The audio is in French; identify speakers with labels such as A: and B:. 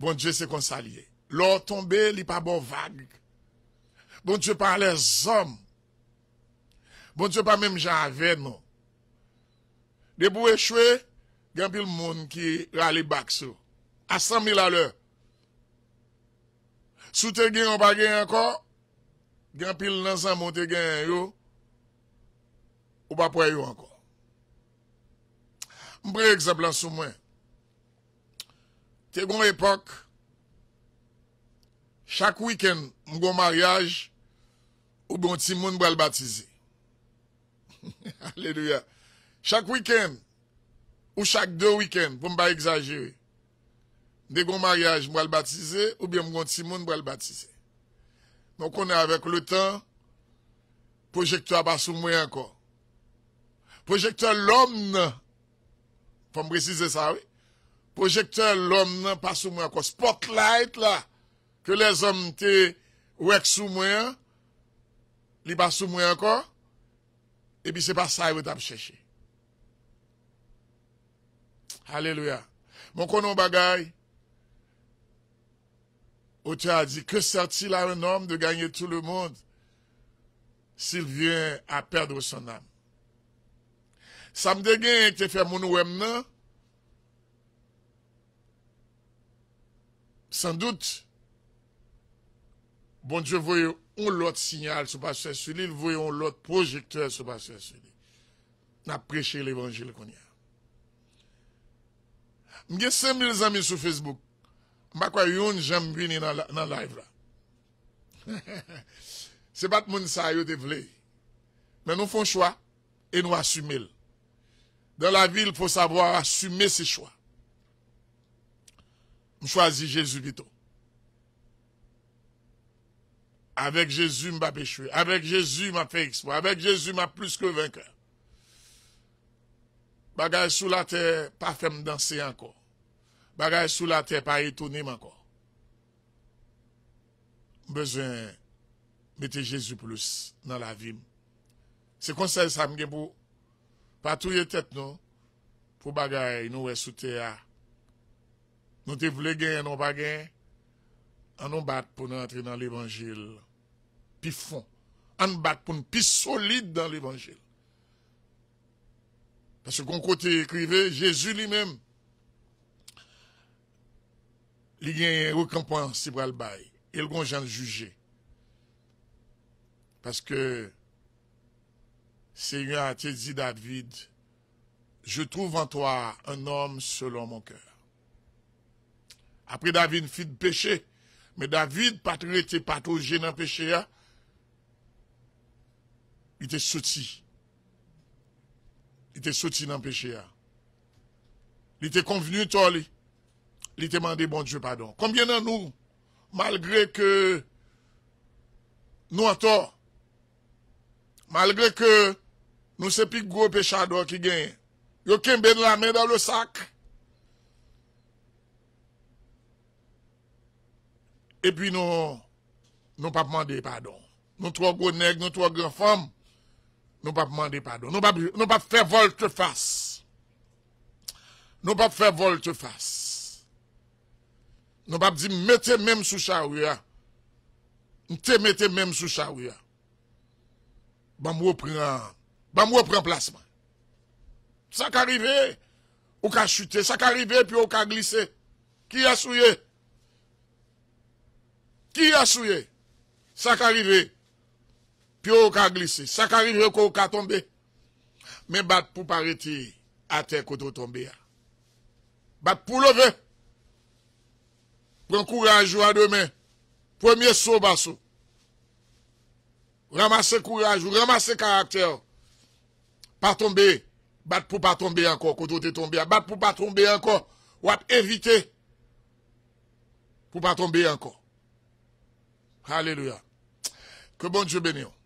A: Bon Dje se konsalye. Lò tombe li pa bo vage. Bon Dje pa le zom. Bon Dje pa menm jan avèdman. De pou e chwe, gen pil moun ki rali bak sou. A 100 mil alè. Sou te gen ou pa gen ankon, gen pil nan san moun te gen yo, ou pa pou yo ankon. Mbre ekzemplan sou mwen. Te gon époque, chaque week-end, m'gon mariage ou bon ti moun baptisé. Alléluia. Chaque week-end ou chaque deux week-ends, pour pas exagérer, De gon mariage m baptisé ou bien m'gon ti moun bral Donc on est avec le temps, projecteur pas sous moi encore. Projecteur l'homme, pour me préciser ça, oui. Projekte lom nan pa sou mwen akon. Spotlight la. Ke le zom te wek sou mwen. Li pa sou mwen akon. Ebi se pa sa yon tap chèche. Aleluya. Mon konon bagay. Ote a di. Ke sè ti la renom de ganyen tout le moun. Sil vyen apèdre son nan. Sam de gen te fè moun ouem nan. Sans doute, bon Dieu voyait un autre signal sur Pasteur Sully, il voyait un autre projecteur sur Pasteur On a prêché l'évangile qu'on y a. M'gè 5000 amis sur Facebook. pas quoi yon j'aime vu dans live là. n'est pas le monde qui te Mais nous un choix et nous assumons. Dans la ville, il faut savoir assumer ses choix. Je choisis Jésus plutôt. Avec Jésus, je vais Avec Jésus, m'a fait Avec Jésus, m'a plus que vainqueur. Bagay sous la terre, pas fait me danser encore. Bagay sous la terre, pas étonné encore. Besoin mettre Jésus plus dans la vie. C'est conseil ça me pour pas tout tête non pour bagay nous sous terre nous te voulons gagner, non pas gagner. On ah, nous bat pour entrer dans l'évangile. Puis fond. Ah, On bat pour nous plus solide dans l'évangile. Parce que quand côté écrivait, Jésus lui-même, il a gagne récompense, pour le bail. Il gon le juger. Parce que, Seigneur a dit David, je trouve en toi un homme selon mon cœur. Après David fit péché. Mais David pas traité pas gêné dans péché. Hein. Il était sorti. Il était sorti dans péché. Hein. Il était convenu lui. Il était demandé bon Dieu pardon. Combien de nous, malgré que nous avons tort, malgré que nous sommes plus gros péchadors qui gagnent, nous ben la main dans le sac. et puis nous nous pas demander pardon. Nous trois gros nègres, nous trois grandes femmes, nous pas demander pardon. Nous pas nous pas faire volte face. Nous pas faire volte face. Nous pas dire mettez même sous charrua. Nous mettez même sous le Bah moi prend bah moi prend placement. Ça qu'arrivé ou qu'à chuter, ça qu'arrivé puis ou qu'à glisser. Qui a souillé? y a souye? ça qui rive. Puis au ka glissé, ça ka rive ka tombe. Mais bat pour pareti terre koto tombe ya. Bat pou lever, Prends courage ou à demain. Premier saut basso ramasser courage, ou ramasser caractère. Pas tombe. Bat pou pas tomber encore, koto te tombe Bat pou pa tombe encore. Ou éviter. Pour pas tomber encore. Haleluya. Kè bon jè bèni yo.